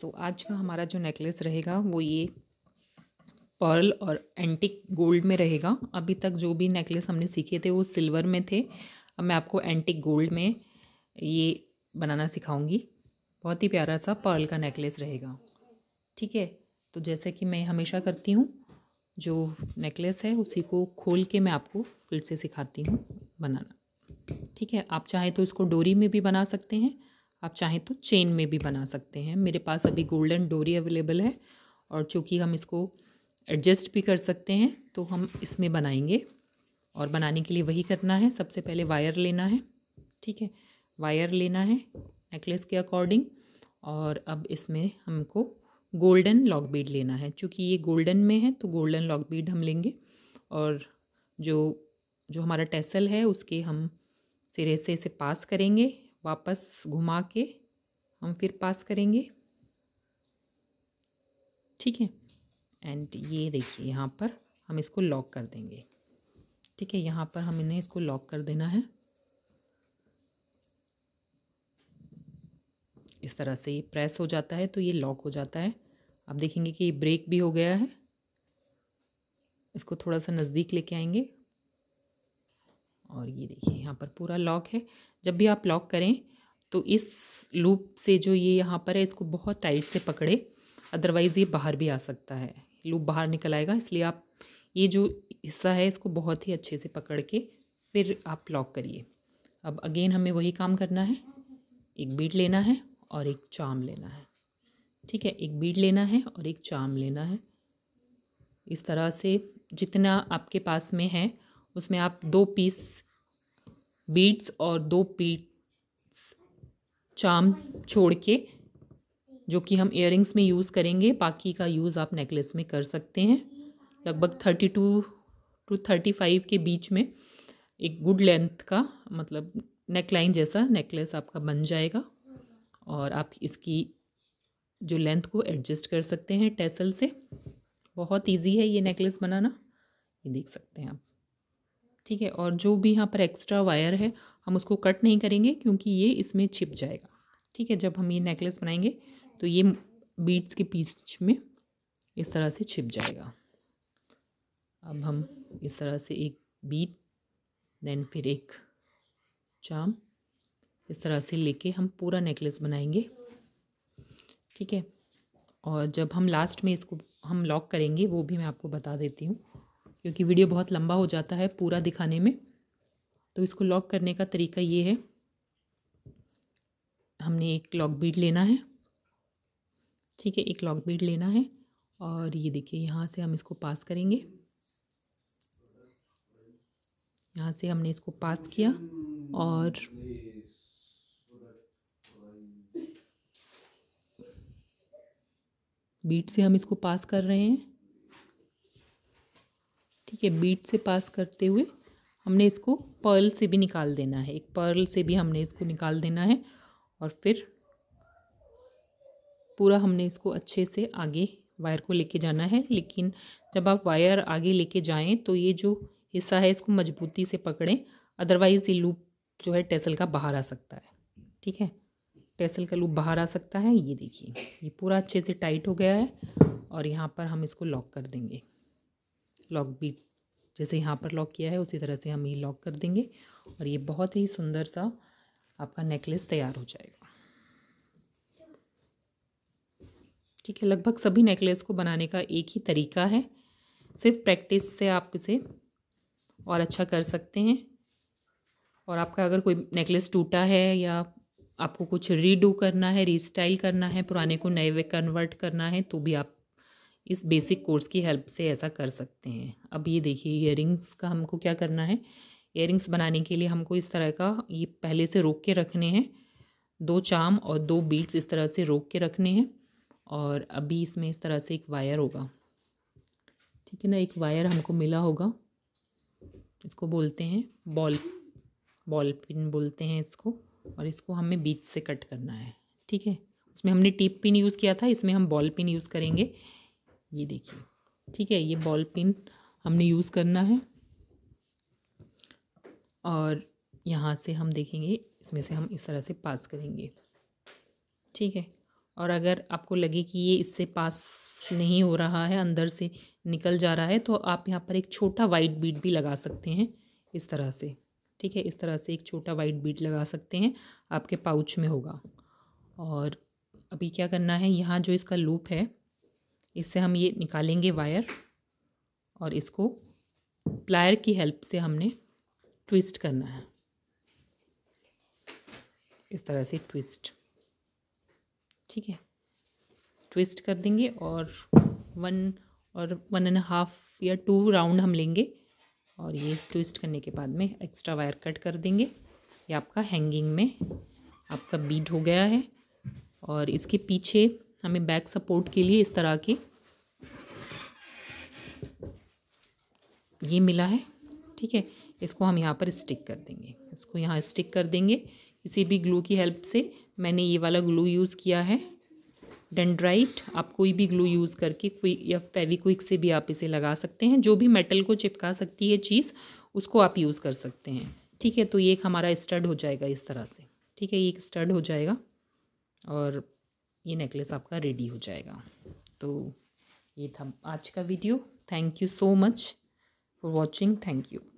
सो तो so, आज का हमारा जो नेकलेस रहेगा वो ये पर्ल और एंटिक गोल्ड में रहेगा अभी तक जो भी नेकलेस हमने सीखे थे वो सिल्वर में थे अब मैं आपको एंटिक गोल्ड में ये बनाना सिखाऊंगी बहुत ही प्यारा सा पर्ल का नेकलेस रहेगा ठीक है तो जैसे कि मैं हमेशा करती हूँ जो नेकलेस है उसी को खोल के मैं आपको फिर से सिखाती हूँ बनाना ठीक है आप चाहे तो इसको डोरी में भी बना सकते हैं आप चाहें तो चेन में भी बना सकते हैं मेरे पास अभी गोल्डन डोरी अवेलेबल है और चूँकि हम इसको एडजस्ट भी कर सकते हैं तो हम इसमें बनाएंगे और बनाने के लिए वही करना है सबसे पहले वायर लेना है ठीक है वायर लेना है नेकलेस के अकॉर्डिंग और अब इसमें हमको गोल्डन लॉक बीड लेना है चूँकि ये गोल्डन में है तो गोल्डन लॉक बीड हम लेंगे और जो जो हमारा टेसल है उसके हम सिरे से इसे पास करेंगे वापस घुमा के हम फिर पास करेंगे ठीक है एंड ये देखिए यहाँ पर हम इसको लॉक कर देंगे ठीक है यहाँ पर हम इन्हें इसको लॉक कर देना है इस तरह से ये प्रेस हो जाता है तो ये लॉक हो जाता है अब देखेंगे कि ब्रेक भी हो गया है इसको थोड़ा सा नज़दीक लेके आएंगे और ये देखिए यहाँ पर पूरा लॉक है जब भी आप लॉक करें तो इस लूप से जो ये यहाँ पर है इसको बहुत टाइट से पकड़े अदरवाइज़ ये बाहर भी आ सकता है लूप बाहर निकल आएगा इसलिए आप ये जो हिस्सा है इसको बहुत ही अच्छे से पकड़ के फिर आप लॉक करिए अब अगेन हमें वही काम करना है एक बीट लेना है और एक चाम लेना है ठीक है एक बीट लेना है और एक चाम लेना है इस तरह से जितना आपके पास में है उसमें आप दो पीस बीट्स और दो पीट्स चाम छोड़ के जो कि हम इयरिंग्स में यूज़ करेंगे बाकी का यूज़ आप नेकलेस में कर सकते हैं लगभग thirty two two thirty five के बीच में एक गुड लेंथ का मतलब नेकलाइन जैसा नेकलेस आपका बन जाएगा और आप इसकी जो लेंथ को एडजस्ट कर सकते हैं टेसल से बहुत इजी है ये नेकलेस बनाना ये देख सकते हैं आप ठीक है और जो भी यहाँ पर एक्स्ट्रा वायर है हम उसको कट नहीं करेंगे क्योंकि ये इसमें छिप जाएगा ठीक है जब हम ये नेकलेस बनाएंगे तो ये बीट्स के पीस में इस तरह से छिप जाएगा अब हम इस तरह से एक बीट देन फिर एक चाम इस तरह से लेके हम पूरा नेकलेस बनाएंगे ठीक है और जब हम लास्ट में इसको हम लॉक करेंगे वो भी मैं आपको बता देती हूँ क्योंकि वीडियो बहुत लंबा हो जाता है पूरा दिखाने में तो इसको लॉक करने का तरीका ये है हमने एक लॉक बीड लेना है ठीक है एक लॉक बीड लेना है और ये देखिए यहाँ से हम इसको पास करेंगे यहाँ से हमने इसको पास किया और बीट से हम इसको पास कर रहे हैं ठीक है बीट से पास करते हुए हमने इसको पर्ल से भी निकाल देना है एक पर्ल से भी हमने इसको निकाल देना है और फिर पूरा हमने इसको अच्छे से आगे वायर को लेके जाना है लेकिन जब आप वायर आगे लेके जाएं तो ये जो हिस्सा है इसको मजबूती से पकड़ें अदरवाइज़ ये लूप जो है टेसल का बाहर आ सकता है ठीक है टेसल का लूप बाहर आ सकता है ये देखिए ये पूरा अच्छे से टाइट हो गया है और यहाँ पर हम इसको लॉक कर देंगे लॉक बीट जैसे यहाँ पर लॉक किया है उसी तरह से हम ही लॉक कर देंगे और ये बहुत ही सुंदर सा आपका नेकलेस तैयार हो जाएगा ठीक है लगभग सभी नेकलेस को बनाने का एक ही तरीका है सिर्फ प्रैक्टिस से आप इसे और अच्छा कर सकते हैं और आपका अगर कोई नेकलेस टूटा है या आपको कुछ रीडू करना है रीस्टाइल करना है पुराने को नए वे कन्वर्ट करना है तो भी आप इस बेसिक कोर्स की हेल्प से ऐसा कर सकते हैं अब ये देखिए इयर का हमको क्या करना है ईयरिंग्स बनाने के लिए हमको इस तरह का ये पहले से रोक के रखने हैं दो चाम और दो बीट्स इस तरह से रोक के रखने हैं और अभी इसमें इस तरह से एक वायर होगा ठीक है ना एक वायर हमको मिला होगा इसको बोलते हैं बॉल बॉल पिन बोलते हैं इसको और इसको हमें बीच से कट करना है ठीक है उसमें हमने टिप पिन यूज़ किया था इसमें हम बॉल पिन यूज़ करेंगे ये देखिए ठीक है ये बॉल पिन हमने यूज़ करना है और यहाँ से हम देखेंगे इसमें से हम इस तरह से पास करेंगे ठीक है और अगर आपको लगे कि ये इससे पास नहीं हो रहा है अंदर से निकल जा रहा है तो आप यहाँ पर एक छोटा वाइट बीट भी लगा सकते हैं इस तरह से ठीक है इस तरह से एक छोटा वाइट बीट लगा सकते हैं आपके पाउच में होगा और अभी क्या करना है यहाँ जो इसका लूप है इससे हम ये निकालेंगे वायर और इसको प्लायर की हेल्प से हमने ट्विस्ट करना है इस तरह से ट्विस्ट ठीक है ट्विस्ट कर देंगे और वन और वन एंड हाफ या टू राउंड हम लेंगे और ये ट्विस्ट करने के बाद में एक्स्ट्रा वायर कट कर देंगे ये आपका हैंगिंग में आपका बीट हो गया है और इसके पीछे हमें बैक सपोर्ट के लिए इस तरह की ये मिला है ठीक है इसको हम यहाँ पर स्टिक कर देंगे इसको यहाँ स्टिक कर देंगे किसी भी ग्लू की हेल्प से मैंने ये वाला ग्लू यूज़ किया है डेंड्राइट आप कोई भी ग्लू यूज़ करके कोई या फेविक्विक से भी आप इसे लगा सकते हैं जो भी मेटल को चिपका सकती है चीज़ उसको आप यूज़ कर सकते हैं ठीक है तो ये एक हमारा स्टड हो जाएगा इस तरह से ठीक है ये एक स्टड हो जाएगा और ये नेकलेस आपका रेडी हो जाएगा तो ये था आज का video thank you so much for watching thank you